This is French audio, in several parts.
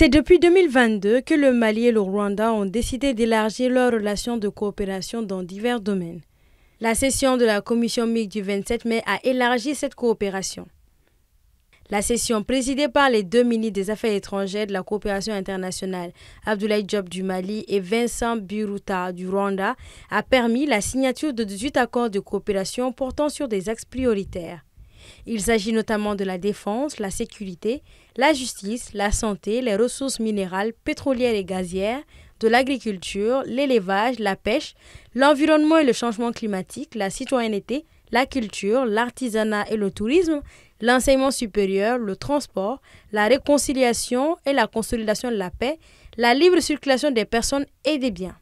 C'est depuis 2022 que le Mali et le Rwanda ont décidé d'élargir leurs relations de coopération dans divers domaines. La session de la commission mixte du 27 mai a élargi cette coopération. La session présidée par les deux ministres des Affaires étrangères de la coopération internationale, Abdoulaye Job du Mali et Vincent Biruta du Rwanda, a permis la signature de 18 accords de coopération portant sur des axes prioritaires. Il s'agit notamment de la défense, la sécurité, la justice, la santé, les ressources minérales, pétrolières et gazières, de l'agriculture, l'élevage, la pêche, l'environnement et le changement climatique, la citoyenneté, la culture, l'artisanat et le tourisme, l'enseignement supérieur, le transport, la réconciliation et la consolidation de la paix, la libre circulation des personnes et des biens.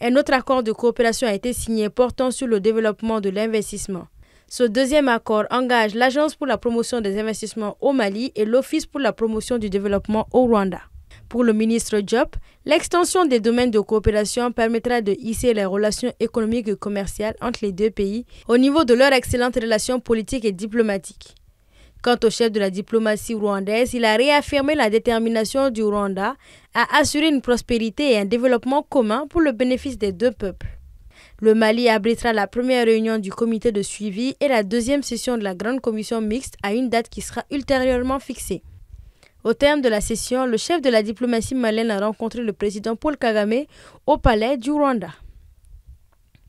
Un autre accord de coopération a été signé portant sur le développement de l'investissement. Ce deuxième accord engage l'Agence pour la promotion des investissements au Mali et l'Office pour la promotion du développement au Rwanda. Pour le ministre Job, l'extension des domaines de coopération permettra de hisser les relations économiques et commerciales entre les deux pays au niveau de leurs excellentes relations politiques et diplomatiques. Quant au chef de la diplomatie rwandaise, il a réaffirmé la détermination du Rwanda à assurer une prospérité et un développement commun pour le bénéfice des deux peuples. Le Mali abritera la première réunion du comité de suivi et la deuxième session de la grande commission mixte à une date qui sera ultérieurement fixée. Au terme de la session, le chef de la diplomatie malienne a rencontré le président Paul Kagame au palais du Rwanda.